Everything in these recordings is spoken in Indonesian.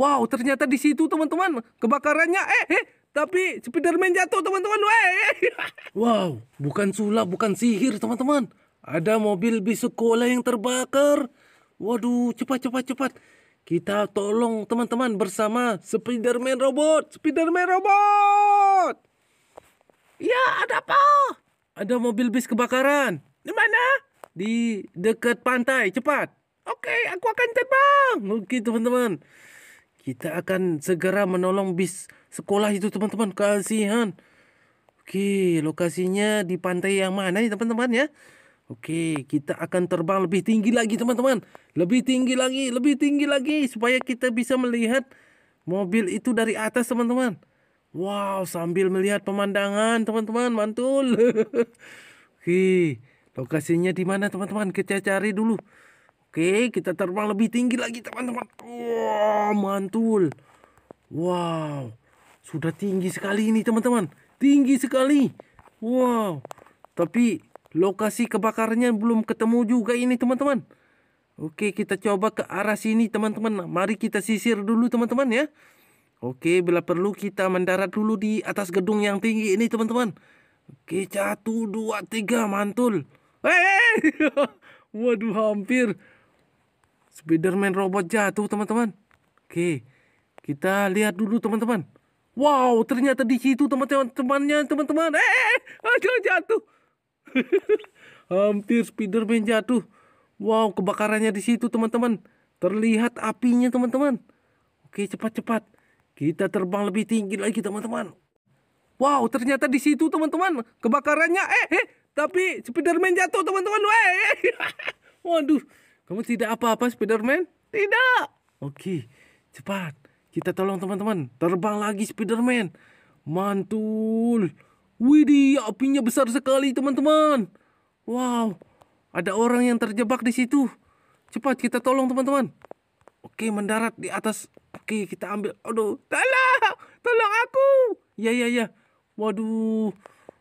Wow, ternyata di situ teman-teman kebakarannya eh eh tapi Spiderman jatuh teman-teman. Eh. wow, bukan sulap, bukan sihir teman-teman. Ada mobil bis sekolah yang terbakar. Waduh, cepat cepat cepat. Kita tolong teman-teman bersama Spiderman robot, Spiderman robot. Ya, ada apa? Ada mobil bis kebakaran. Di mana? Di dekat pantai, cepat. Oke, okay, aku akan terbang. Oke, okay, teman-teman. Kita akan segera menolong bis sekolah itu teman-teman. Kasihan. Oke, lokasinya di pantai yang mana nih teman-teman ya? Oke, kita akan terbang lebih tinggi lagi teman-teman. Lebih tinggi lagi, lebih tinggi lagi. Supaya kita bisa melihat mobil itu dari atas teman-teman. Wow, sambil melihat pemandangan teman-teman. Mantul. Oke, lokasinya di mana teman-teman? Kita cari dulu. Oke, kita terbang lebih tinggi lagi teman-teman. Wow, mantul. Wow, sudah tinggi sekali ini teman-teman. Tinggi sekali. Wow, tapi lokasi kebakarannya belum ketemu juga ini teman-teman. Oke, kita coba ke arah sini teman-teman. Mari kita sisir dulu teman-teman ya. Oke, bila perlu kita mendarat dulu di atas gedung yang tinggi ini teman-teman. Oke, satu, dua, tiga, mantul. Hey! Eh, eh, eh. waduh hampir. Spiderman robot jatuh teman-teman. Oke, kita lihat dulu teman-teman. Wow, ternyata di situ teman-teman temannya teman-teman. Eh, eh, eh aduh jatuh. Hampir Spiderman jatuh. Wow, kebakarannya di situ teman-teman. Terlihat apinya teman-teman. Oke, cepat-cepat. Kita terbang lebih tinggi lagi teman-teman. Wow, ternyata di situ teman-teman kebakarannya. Eh, eh, tapi Spiderman jatuh teman-teman. Eh. Waduh. Kamu tidak apa-apa Spiderman? Tidak. Oke, cepat. Kita tolong teman-teman. Terbang lagi Spiderman. Mantul. Widih, apinya besar sekali teman-teman. Wow, ada orang yang terjebak di situ. Cepat kita tolong teman-teman. Oke, mendarat di atas. Oke, kita ambil. Aduh, tolong. Tolong aku. Ya, ya, ya. Waduh,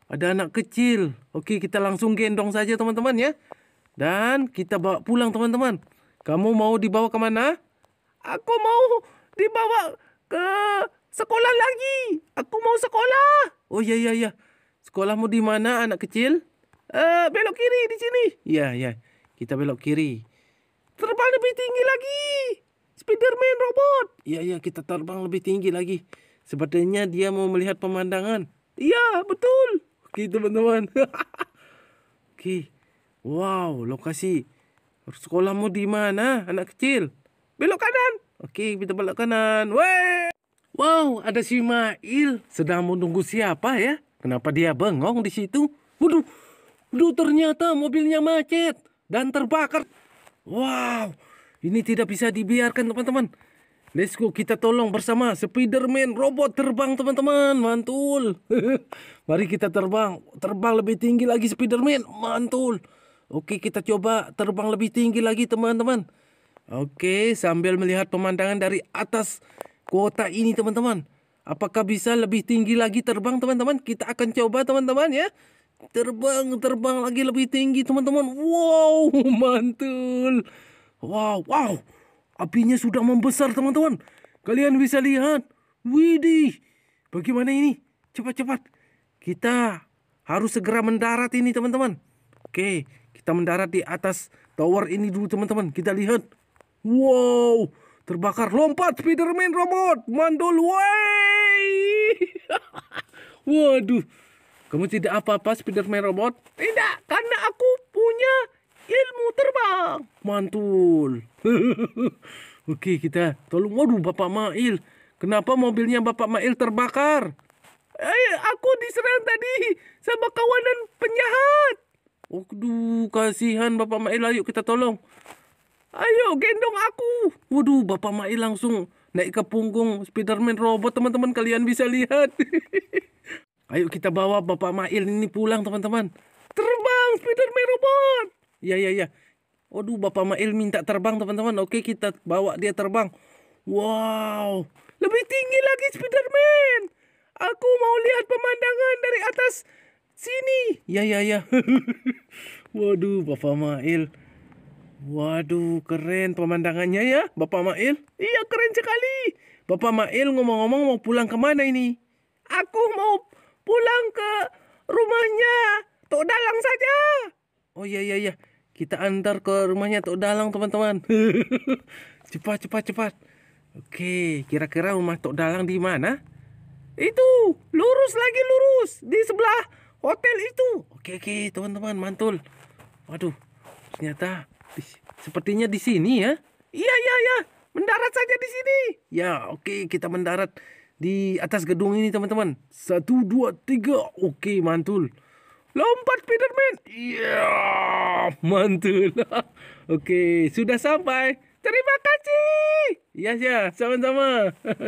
ada anak kecil. Oke, kita langsung gendong saja teman-teman ya. Dan kita bawa pulang teman-teman. Kamu mau dibawa kemana? Aku mau dibawa ke sekolah lagi. Aku mau sekolah. Oh iya iya. Sekolah ya. Sekolahmu di mana anak kecil? Uh, belok kiri di sini. Iya iya. Kita belok kiri. Terbang lebih tinggi lagi. Spiderman robot. Iya iya kita terbang lebih tinggi lagi. Sepertinya dia mau melihat pemandangan. Iya betul. Oke teman-teman. Oke. Wow, lokasi sekolahmu di mana, anak kecil? Belok kanan. Oke, kita belok kanan. Weh. Wow, ada si Mail sedang menunggu siapa ya? Kenapa dia bengong di situ? Waduh, waduh ternyata mobilnya macet dan terbakar. Wow, ini tidak bisa dibiarkan teman-teman. Let's go, kita tolong bersama Spiderman robot terbang teman-teman, mantul. Mari kita terbang, terbang lebih tinggi lagi Spiderman, mantul. Oke, kita coba terbang lebih tinggi lagi, teman-teman. Oke, sambil melihat pemandangan dari atas kota ini, teman-teman. Apakah bisa lebih tinggi lagi terbang, teman-teman? Kita akan coba, teman-teman, ya. Terbang, terbang lagi lebih tinggi, teman-teman. Wow, mantul. Wow, wow. Apinya sudah membesar, teman-teman. Kalian bisa lihat. Widih. Bagaimana ini? Cepat-cepat. Kita harus segera mendarat ini, teman-teman. Oke. Kita mendarat di atas tower ini dulu teman-teman. Kita lihat. Wow, terbakar. Lompat Spiderman robot. Mandul, way. Waduh. Kamu tidak apa-apa Spiderman robot? Tidak, karena aku punya ilmu terbang. Mantul. Oke, kita tolong. Waduh, Bapak Mail. Kenapa mobilnya Bapak Mail terbakar? Eh, aku diserang tadi sama kawanan penjahat. Waduh, oh, kasihan Bapak Mail. Ayo kita tolong. Ayo, gendong aku. Waduh, Bapak Mail langsung naik ke punggung Spiderman robot teman-teman. Kalian bisa lihat. Ayo kita bawa Bapak Mail ini pulang teman-teman. Terbang Spiderman robot. Ya, ya, ya. Waduh, Bapak Mail minta terbang teman-teman. Oke, kita bawa dia terbang. Wow, lebih tinggi lagi Spiderman. Aku mau lihat pemandangan dari atas sini ya ya ya waduh Bapak Mail waduh keren pemandangannya ya Bapak Mail iya keren sekali Bapak Mail ngomong-ngomong mau pulang kemana ini aku mau pulang ke rumahnya Tok Dalang saja oh ya ya ya kita antar ke rumahnya Tok Dalang teman-teman cepat cepat cepat Oke, kira-kira rumah Tok Dalang di mana? Itu, lurus lagi lurus di sebelah hotel itu oke oke teman-teman mantul waduh ternyata sepertinya di sini ya iya iya iya mendarat saja di sini ya oke kita mendarat di atas gedung ini teman-teman satu dua tiga oke mantul lompat Spiderman iya mantul oke sudah sampai terima kasih iya yes, ya yes, sama-sama